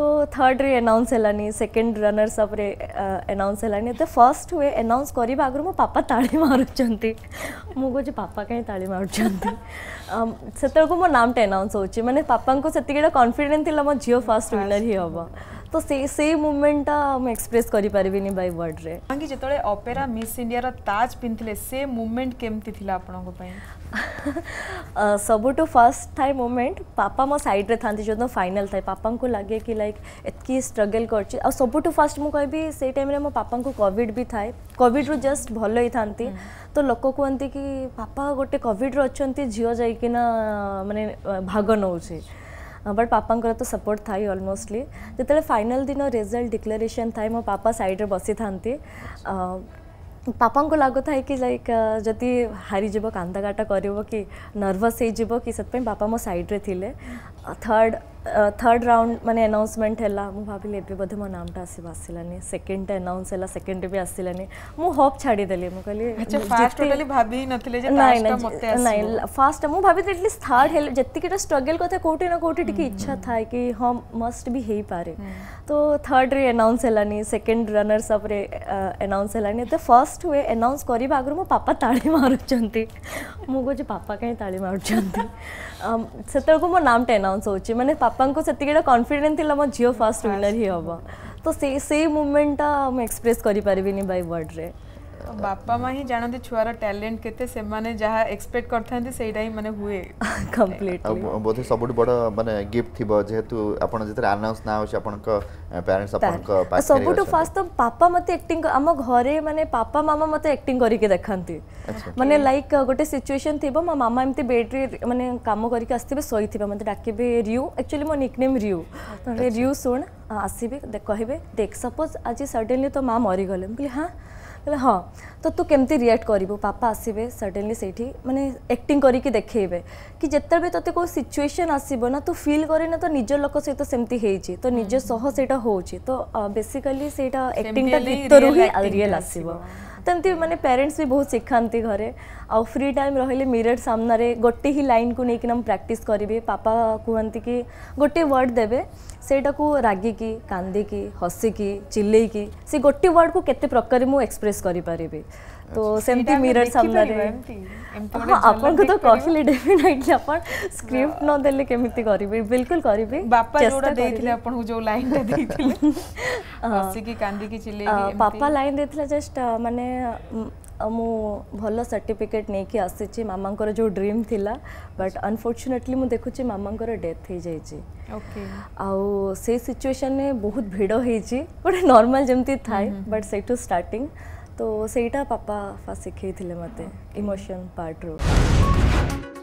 तो थर्ड रे अनाउंस हेलानी सेकेंड रनर्स अप रे आनाउन्स हेलानी तो फर्स्ट हुए अनाउंस करवा आगु मो पापा ताड़ी मारुंट मु कहे पापा कहीं ताड़ी मारुंट से मो नामटा अनाउंस हो मैंने पापा को से कॉन्फिडेन्स थी मो झील फर्स्ट विनर ही हम तो से से मुमेंटा मैं एक्सप्रेस करी पारी भी नहीं बाय वर्ड रे आंगे जब तोड़े मिस इंडिया रा ताज पिंथले से मुमेंट केम थी थी को पाएं सब तो फर्स्ट टाइम मुमेंट पापा मो साइड रे थान थी जो तो फाइनल था पापा को लगे कि लाइक इतनी स्ट्रगल कर ची और सब तो फर्स्ट मुझे भी से टाइम रे मो पापा को कोविड भी था कोविड रो जस्ट भल ही था तो लोक कहते कि पापा गोटे कोविड रो अच्छा झील जाइकना मानने भाग नौ અબર પાપાંં કો તો સપોર્ટ થાઈ ઓલમોસ્ટલી જેતલે ફાઈનલ દિન ઓ રિઝલ્ટ ડિક્લેરેશન થાઈ મો પાપા સાઈડરે બસી થાંંતે પાપાંં કો લાગો થાઈ કે લાઈક જતી હારી જીબો કાંતાગાટા કરીબો કે નર્વસ હે જીબો કે સતપે પાપા મો સાઈડરે થીલે थर्ड थर्ड राउंड मानते अनाउन्समेंट है भाभी एवं बोधे मो नाम आसानी सेकेंड अनाउंस है सेकेंड भी आसानी मुझे हप छाड़ीदेली फास्ट मुझे भाभी एटलिस्ट थर्ड जी स्ट्रगल क्या कौटि ना कौटि टी इच्छा हम्म। था कि हाँ मस्ट भी हो पारे हम्म। तो थर्ड रे अनाउंस है सेकेंड रनर्स अनाउंस है फास्ट हुए अनाउंस करने आगर मो पापा ताली मारूँ मुझे पापा कहीं ताली मारूँ से मो नाम अनाउंस ଆନାଉନ୍ସ ହେଉଛି ମାନେ ପାପାଙ୍କୁ ସେତିକିଟା କନଫିଡେଣ୍ଟ ଥିଲା ମୋ ଝିଅ ଫାଷ୍ଟ ୱିନର୍ ହିଁ ହେବ ତ ସେଇ ସେଇ ମୁମେଣ୍ଟଟା ମୁଁ ଏକ୍ସପ୍ରେସ୍ କରିପାରିବିନି ବାଇ ୱାର୍ଡ଼ରେ ବାପା ମା ହିଁ ଜାଣନ୍ତି ଛୁଆର ଟ୍ୟାଲେଣ୍ଟ କେତେ ସେମାନେ ଯାହା ଏକ୍ସପେକ୍ଟ କରିଥାନ୍ତି ସେଇଟା ହିଁ ମାନେ ହୁଏ କମ୍ପ୍ଲିଟ୍ ଆଉ ବୋଧେ ସବୁଠୁ ବଡ଼ ମାନେ ଗିଫ୍ଟ ଥିବ ଯେହେତୁ ଆପଣ ଯେତେବେଳେ ଆନାଉନ୍ସ ନା ହେଉଛି ଆପଣଙ୍କ ପ୍ୟାରେଣ୍ଟସ୍ ଆପଣଙ୍କ ସବୁଠୁ ଫାଷ୍ଟ ତ ପାପା ମୋତେ ଆକ୍ଟିଂ ଆମ ଘରେ ମାନେ ପାପା ମାମା ମୋତେ ଆକ୍ଟିଂ କରିକି ଦେଖାନ୍ତି ମାନେ ଲାଇକ୍ ଗୋଟେ ସିଚୁଏସନ୍ ଥିବ ମୋ ମାମା ଏମିତି ବେଡ଼୍ରେ ମାନେ କାମ କରିକି ଆସିଥିବେ ଶୋଇଥିବେ ମୋତେ ଡାକିବେ ରିୟୁ ଆକ୍ଚୁଆଲି ମୋ ନିକ୍ନେମ୍ ରିୟୁ ତାହେଲେ ରିୟୁ ଶୁଣ ଆସିବେ କହିବେ ଦେଖ ସପୋଜ୍ ଆଜି ସଡେନଲି ତୋ ମା ମରିଗଲେ ମୁଁ କହିଲି ହଁ हाँ तो तू कमी रिएक्ट करू पापा आसवे सडेनली सही मानते एक्टिंग करके देखेबे कि जिते भी तेज कोई सिचुएसन आसो ना तू फिल कर तो निज लोक सहित तो सेमती तो निज सह से तो बेसिकली सही एक्टिंग रियल आसो तो मैंने पेरेन्ट्स भी बहुत शिखा घरे आउ फ्री टाइम रही मिरर सामने गोटे ही लाइन को लेकिन प्राक्ट करी पापा कहते कि गोटे वर्ड देवे से को कदिकी कांदिक हसिक चिलईक से गोटे वर्ड को कते प्रकार मुझे एक्सप्रेस करी तो सेमती मिरर सामने हाँ आपन को डेफिनेटली आप स्क्रिप्ट न देले केमिति करबे बिल्कुल पापा लाइन देथिला जस्ट माने ମୁଁ ଭଲ ସାର୍ଟିଫିକେଟ୍ ନେଇକି ଆସିଛି ମାମାଙ୍କର ଯେଉଁ ଡ୍ରିମ୍ ଥିଲା ବଟ୍ ଅନଫର୍ଚୁନେଟଲି ମୁଁ ଦେଖୁଛି ମାମାଙ୍କର ଡେଥ୍ ହେଇଯାଇଛି ଆଉ ସେଇ ସିଚୁଏସନ୍ରେ ବହୁତ ଭିଡ଼ ହେଇଛି ଗୋଟେ ନର୍ମାଲ୍ ଯେମିତି ଥାଏ ବଟ୍ ସେଇଠୁ ଷ୍ଟାର୍ଟିଂ ତ ସେଇଟା ପାପା ଫାଷ୍ଟ ଶିଖେଇଥିଲେ ମୋତେ ଇମୋସନ୍ ପାର୍ଟରୁ